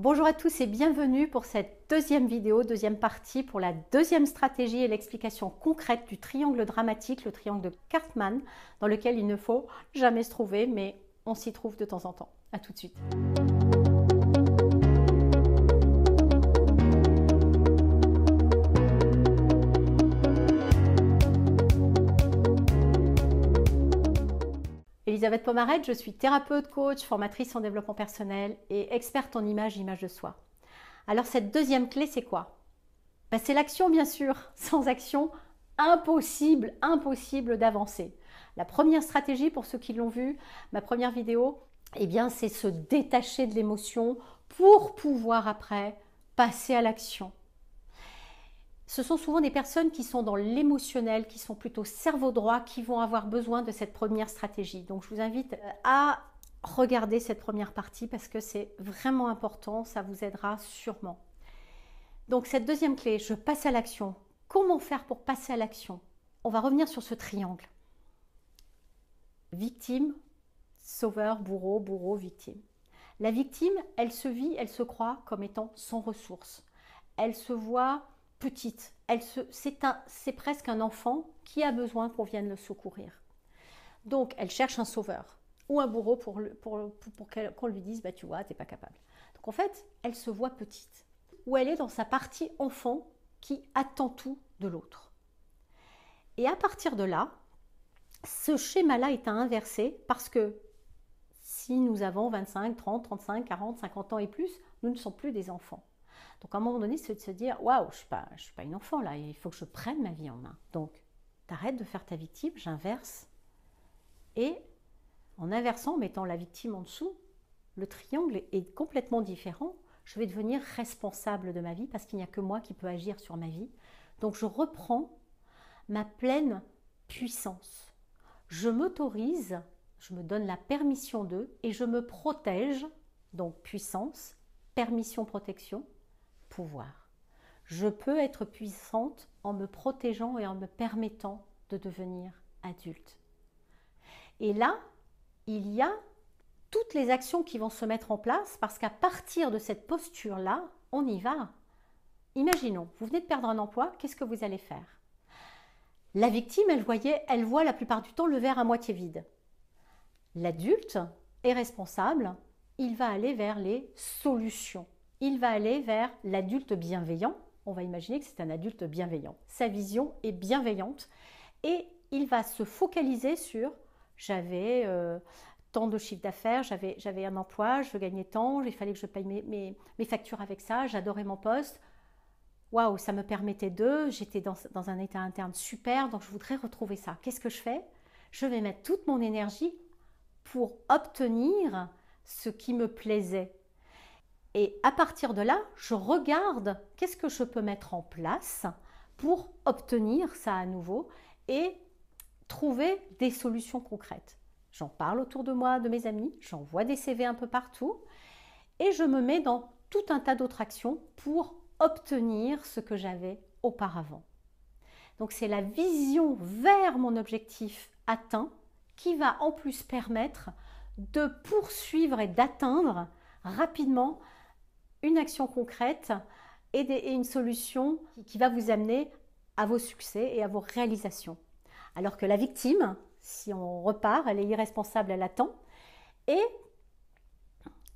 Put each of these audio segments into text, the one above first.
Bonjour à tous et bienvenue pour cette deuxième vidéo, deuxième partie pour la deuxième stratégie et l'explication concrète du triangle dramatique, le triangle de Cartman, dans lequel il ne faut jamais se trouver, mais on s'y trouve de temps en temps. À tout de suite. Elisabeth Pomaret, je suis thérapeute, coach, formatrice en développement personnel et experte en image, image de soi. Alors cette deuxième clé, c'est quoi ben, C'est l'action, bien sûr. Sans action, impossible, impossible d'avancer. La première stratégie, pour ceux qui l'ont vu, ma première vidéo, eh bien, c'est se détacher de l'émotion pour pouvoir après passer à l'action ce sont souvent des personnes qui sont dans l'émotionnel, qui sont plutôt cerveau droit, qui vont avoir besoin de cette première stratégie. Donc je vous invite euh, à regarder cette première partie parce que c'est vraiment important, ça vous aidera sûrement. Donc cette deuxième clé, je passe à l'action. Comment faire pour passer à l'action On va revenir sur ce triangle. Victime, sauveur, bourreau, bourreau, victime. La victime, elle se vit, elle se croit comme étant sans ressources. Elle se voit petite. Elle c'est, presque un enfant qui a besoin qu'on vienne le secourir. Donc, elle cherche un sauveur ou un bourreau pour, qu'on lui dise, bah, tu vois, tu n'es pas capable. Donc, en fait, elle se voit petite, ou elle est dans sa partie enfant qui attend tout de l'autre. Et à partir de là, ce schéma-là est à inverser parce que si nous avons 25, 30, 35, 40, 50 ans et plus, nous ne sommes plus des enfants. Donc à un moment donné, c'est de se dire waouh, je ne suis, pas une enfant là, il faut que je prenne ma vie en main. Donc t'arrêtes de faire ta victime, j'inverse. Et en inversant, en mettant la victime en dessous, le triangle est complètement différent. Je vais devenir responsable de ma vie parce qu'il n'y a que moi qui peux agir sur ma vie. Donc je reprends ma pleine puissance. Je m'autorise, je me donne la permission d'eux et je me protège, donc puissance, permission, protection, pouvoir. Je peux être puissante en me protégeant et en me permettant de devenir adulte. Et là, il y a toutes les actions qui vont se mettre en place parce qu'à partir de cette posture-là, on y va. Imaginons, vous venez de perdre un emploi, qu'est-ce que vous allez faire La victime, elle, voyait, elle voit la plupart du temps le verre à moitié vide. L'adulte est responsable, il va aller vers les solutions il va aller vers l'adulte bienveillant. On va imaginer que c'est un adulte bienveillant. Sa vision est bienveillante et il va se focaliser sur j'avais euh, tant de chiffres d'affaires, j'avais, j'avais un emploi, je gagnais tant, il fallait que je paye mes, factures avec ça, j'adorais mon poste. Waouh, ça me permettait de, j'étais dans, dans un état interne super, donc je voudrais retrouver ça. Qu'est-ce que je fais Je vais mettre toute mon énergie pour obtenir ce qui me plaisait et à partir de là, je regarde qu'est-ce que je peux mettre en place pour obtenir ça à nouveau et trouver des solutions concrètes. J'en parle autour de moi, de mes amis, j'envoie des CV un peu partout et je me mets dans tout un tas d'autres actions pour obtenir ce que j'avais auparavant. Donc c'est la vision vers mon objectif atteint qui va en plus permettre de poursuivre et d'atteindre rapidement une action concrète et, une solution qui, va vous amener à vos succès et à vos réalisations. Alors que la victime, si on repart, elle est irresponsable, elle attend, et,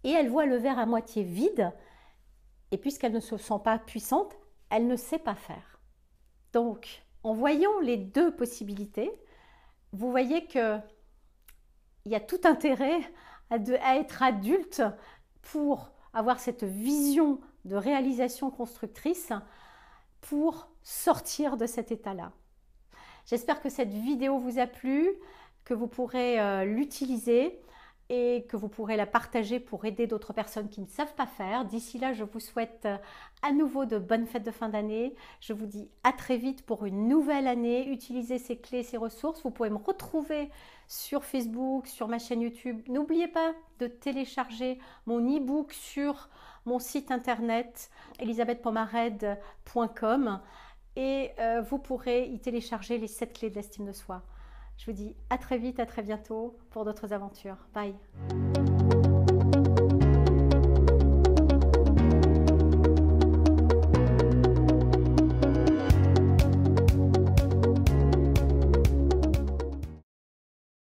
elle voit le verre à moitié vide, et puisqu'elle ne se sent pas puissante, elle ne sait pas faire. Donc, en voyant les deux possibilités, vous voyez que y a tout intérêt à être adulte pour avoir cette vision de réalisation constructrice pour sortir de cet état-là. J'espère que cette vidéo vous a plu, que vous pourrez euh, l'utiliser et que vous pourrez la partager pour aider d'autres personnes qui ne savent pas faire. D'ici là, je vous souhaite euh, à nouveau de bonnes fêtes de fin d'année. Je vous dis à très vite pour une nouvelle année. Utilisez ces clés, ces ressources. Vous pouvez me retrouver sur Facebook, sur ma chaîne YouTube. N'oubliez pas de télécharger mon e-book sur mon site internet elisabethpomared.com et euh, vous pourrez y télécharger les 7 clés de l'estime de soi. Je vous dis à très vite, à très bientôt pour d'autres aventures. Bye.